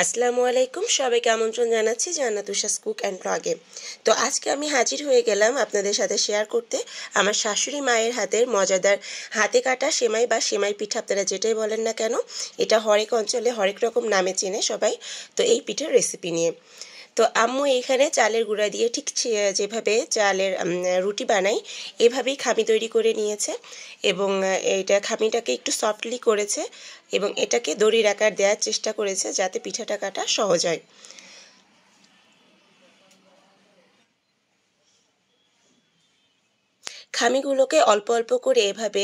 আসসালামু আলাইকুম সবাইকে আমন্ত্রণ জানাচ্ছি জান্নাতুষাস কুক অ্যান্ড ব্লগে তো আজকে আমি হাজির হয়ে গেলাম আপনাদের সাথে শেয়ার করতে আমার শাশুড়ি মায়ের হাতের মজাদার হাতে কাটা সেমাই বা সেমাই পিঠা আপনারা যেটাই বলেন না কেন এটা হরেক অঞ্চলে হরেক রকম নামে চেনে সবাই তো এই পিঠার রেসিপি নিয়ে তো আম্মু এইখানে চালের গুঁড়া দিয়ে ঠিক যেভাবে চালের রুটি বানাই এভাবেই খামি তৈরি করে নিয়েছে এবং এটা খামিটাকে একটু সফটলি করেছে এবং এটাকে দড়ির আকার দেওয়ার চেষ্টা করেছে যাতে পিঠাটা কাটা সহজ হয় খামিগুলোকে অল্প অল্প করে এভাবে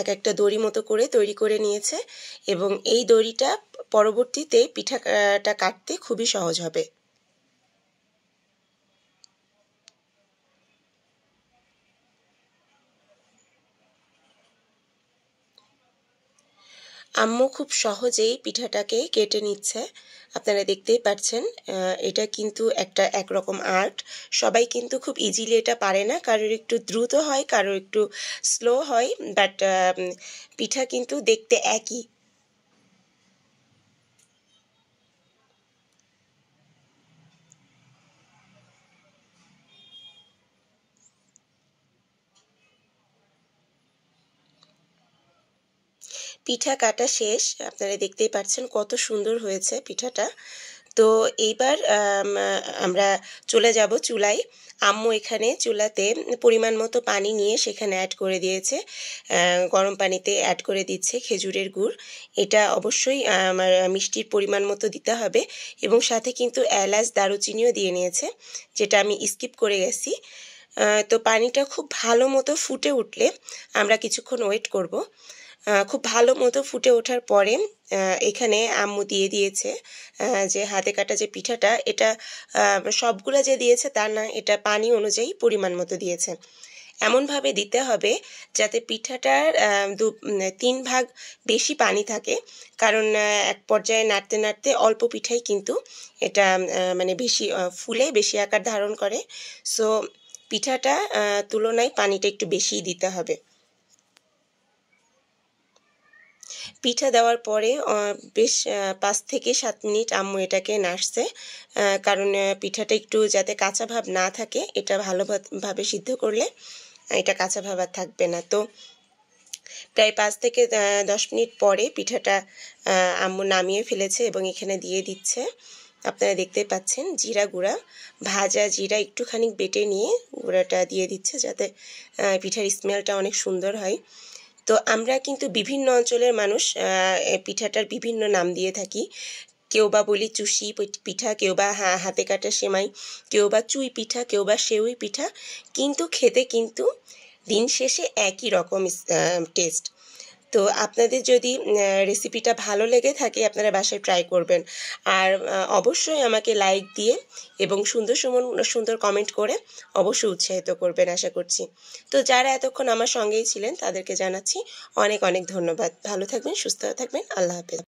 এক একটা দড়ি মতো করে তৈরি করে নিয়েছে এবং এই দড়িটা পরবর্তীতে পিঠাটা কাটতে খুবই সহজ হবে আম্মু খুব সহজেই পিঠাটাকে কেটে নিচ্ছে আপনারা দেখতেই পাচ্ছেন এটা কিন্তু একটা একরকম আর্ট সবাই কিন্তু খুব ইজিলি এটা পারে না কারোর একটু দ্রুত হয় কারোর একটু স্লো হয় বাট পিঠা কিন্তু দেখতে একই পিঠা কাটা শেষ আপনারা দেখতেই পাচ্ছেন কত সুন্দর হয়েছে পিঠাটা তো এইবার আমরা চলে যাব চুলায় আম্মু এখানে চুলাতে পরিমাণ মতো পানি নিয়ে সেখানে অ্যাড করে দিয়েছে গরম পানিতে অ্যাড করে দিচ্ছে খেজুরের গুড় এটা অবশ্যই আমার মিষ্টির পরিমাণ মতো দিতে হবে এবং সাথে কিন্তু এলাচ দারুচিনিও দিয়ে নিয়েছে যেটা আমি স্কিপ করে গেছি তো পানিটা খুব ভালো মতো ফুটে উঠলে আমরা কিছুক্ষণ ওয়েট করব খুব ভালো মতো ফুটে ওঠার পরে এখানে আম্মু দিয়ে দিয়েছে যে হাতে কাটা যে পিঠাটা এটা সবগুলো যে দিয়েছে তা না এটা পানি অনুযায়ী পরিমাণ মতো দিয়েছে এমনভাবে দিতে হবে যাতে পিঠাটার দু তিন ভাগ বেশি পানি থাকে কারণ এক পর্যায়ে নাড়তে নাড়তে অল্প পিঠাই কিন্তু এটা মানে বেশি ফুলে বেশি আকার ধারণ করে সো পিঠাটা তুলনায় পানিটা একটু বেশি দিতে হবে পিঠা দেওয়ার পরে বেশ পাঁচ থেকে সাত মিনিট আম্মু এটাকে নাড়ছে কারণ পিঠাটা একটু যাতে কাঁচা ভাব না থাকে এটা ভালোভাবে সিদ্ধ করলে এটা কাঁচা ভাব আর থাকবে না তো প্রায় পাঁচ থেকে দশ মিনিট পরে পিঠাটা আম্মু নামিয়ে ফেলেছে এবং এখানে দিয়ে দিচ্ছে আপনারা দেখতে পাচ্ছেন জিরা গুঁড়া ভাজা জিরা একটুখানি বেটে নিয়ে গুঁড়াটা দিয়ে দিচ্ছে যাতে পিঠার স্মেলটা অনেক সুন্দর হয় তো আমরা কিন্তু বিভিন্ন অঞ্চলের মানুষ পিঠাটার বিভিন্ন নাম দিয়ে থাকি কেউ বা বলি চুষি পিঠা কেউ বা হাতে কাটা সেমাই কেউ বা চুই পিঠা কেউ বা সেউই পিঠা কিন্তু খেতে কিন্তু দিন শেষে একই রকম টেস্ট তো আপনাদের যদি রেসিপিটা ভালো লেগে থাকে আপনারা বাসায় ট্রাই করবেন আর অবশ্যই আমাকে লাইক দিয়ে এবং সুন্দর সুমন সুন্দর কমেন্ট করে অবশ্যই উৎসাহিত করবেন আশা করছি তো যারা এতক্ষণ আমার সঙ্গেই ছিলেন তাদেরকে জানাচ্ছি অনেক অনেক ধন্যবাদ ভালো থাকবেন সুস্থ থাকবেন আল্লাহ হাফেজ